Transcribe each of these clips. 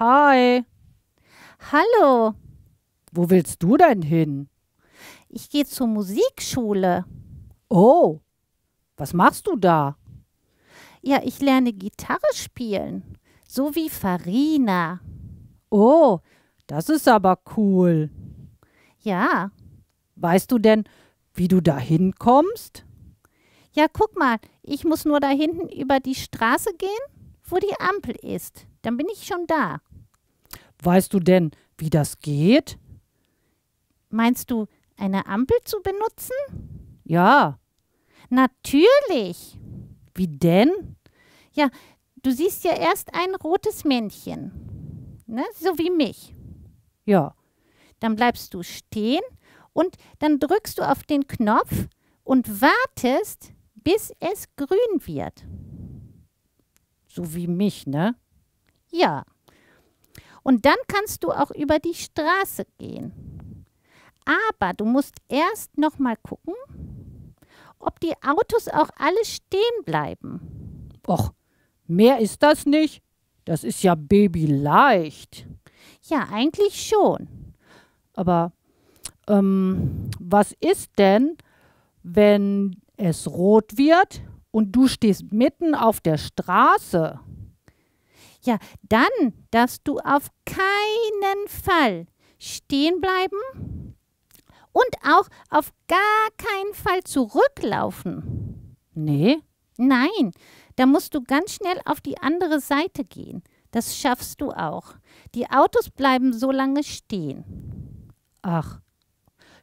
Hi. Hallo. Wo willst du denn hin? Ich gehe zur Musikschule. Oh, was machst du da? Ja, ich lerne Gitarre spielen, so wie Farina. Oh, das ist aber cool. Ja. Weißt du denn, wie du da hinkommst? Ja, guck mal, ich muss nur da hinten über die Straße gehen, wo die Ampel ist. Dann bin ich schon da. Weißt du denn, wie das geht? Meinst du, eine Ampel zu benutzen? Ja. Natürlich. Wie denn? Ja, du siehst ja erst ein rotes Männchen, ne? so wie mich. Ja. Dann bleibst du stehen und dann drückst du auf den Knopf und wartest, bis es grün wird. So wie mich, ne? Ja. Und dann kannst du auch über die Straße gehen. Aber du musst erst nochmal gucken, ob die Autos auch alle stehen bleiben. Och, mehr ist das nicht. Das ist ja babyleicht. Ja, eigentlich schon. Aber ähm, was ist denn, wenn es rot wird und du stehst mitten auf der Straße? Ja, dann darfst du auf keinen Fall stehen bleiben und auch auf gar keinen Fall zurücklaufen. Nee? Nein, da musst du ganz schnell auf die andere Seite gehen. Das schaffst du auch. Die Autos bleiben so lange stehen. Ach,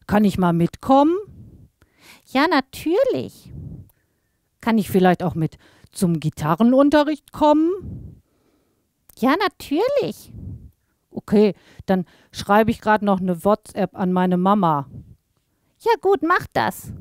kann ich mal mitkommen? Ja, natürlich. Kann ich vielleicht auch mit zum Gitarrenunterricht kommen? Ja, natürlich. Okay, dann schreibe ich gerade noch eine WhatsApp an meine Mama. Ja gut, mach das.